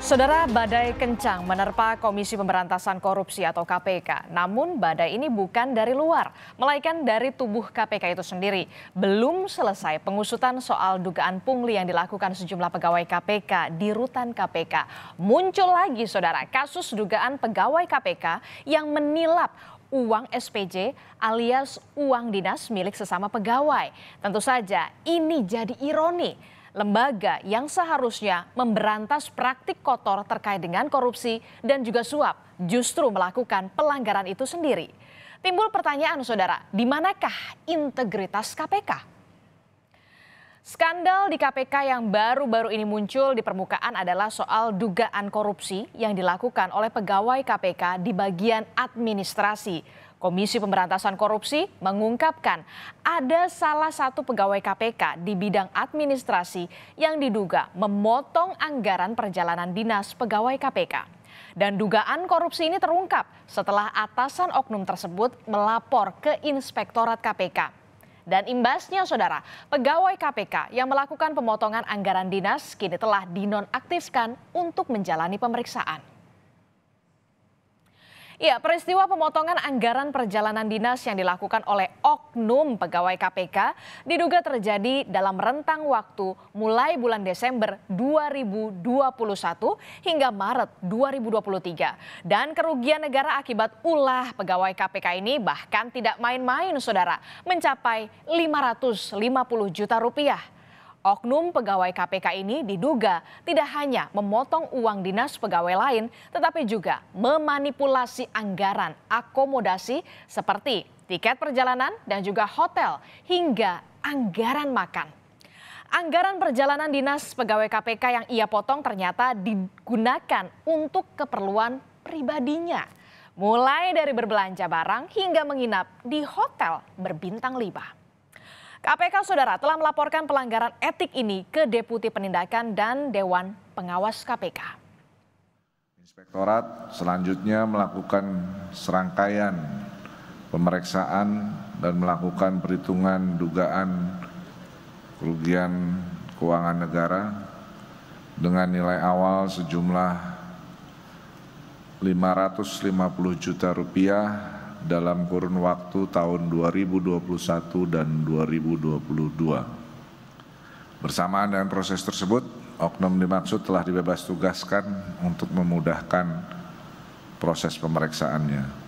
Saudara badai kencang menerpa Komisi Pemberantasan Korupsi atau KPK. Namun badai ini bukan dari luar, melainkan dari tubuh KPK itu sendiri. Belum selesai pengusutan soal dugaan pungli yang dilakukan sejumlah pegawai KPK di rutan KPK. Muncul lagi saudara kasus dugaan pegawai KPK yang menilap uang SPJ alias uang dinas milik sesama pegawai. Tentu saja ini jadi ironi lembaga yang seharusnya memberantas praktik kotor terkait dengan korupsi dan juga suap justru melakukan pelanggaran itu sendiri. Timbul pertanyaan saudara, di manakah integritas KPK? Skandal di KPK yang baru-baru ini muncul di permukaan adalah soal dugaan korupsi yang dilakukan oleh pegawai KPK di bagian administrasi. Komisi Pemberantasan Korupsi mengungkapkan ada salah satu pegawai KPK di bidang administrasi yang diduga memotong anggaran perjalanan dinas pegawai KPK. Dan dugaan korupsi ini terungkap setelah atasan oknum tersebut melapor ke Inspektorat KPK. Dan imbasnya saudara, pegawai KPK yang melakukan pemotongan anggaran dinas kini telah dinonaktifkan untuk menjalani pemeriksaan. Ya, peristiwa pemotongan anggaran perjalanan dinas yang dilakukan oleh oknum pegawai KPK diduga terjadi dalam rentang waktu mulai bulan Desember 2021 hingga Maret 2023. Dan kerugian negara akibat ulah pegawai KPK ini bahkan tidak main-main saudara, mencapai 550 juta rupiah. Oknum pegawai KPK ini diduga tidak hanya memotong uang dinas pegawai lain, tetapi juga memanipulasi anggaran akomodasi seperti tiket perjalanan dan juga hotel hingga anggaran makan. Anggaran perjalanan dinas pegawai KPK yang ia potong ternyata digunakan untuk keperluan pribadinya. Mulai dari berbelanja barang hingga menginap di hotel berbintang lima. KPK Saudara telah melaporkan pelanggaran etik ini ke Deputi Penindakan dan Dewan Pengawas KPK. Inspektorat selanjutnya melakukan serangkaian pemeriksaan dan melakukan perhitungan dugaan kerugian keuangan negara dengan nilai awal sejumlah 550 juta rupiah dalam kurun waktu tahun 2021 dan 2022. Bersamaan dengan proses tersebut, oknum dimaksud telah dibebas tugaskan untuk memudahkan proses pemeriksaannya.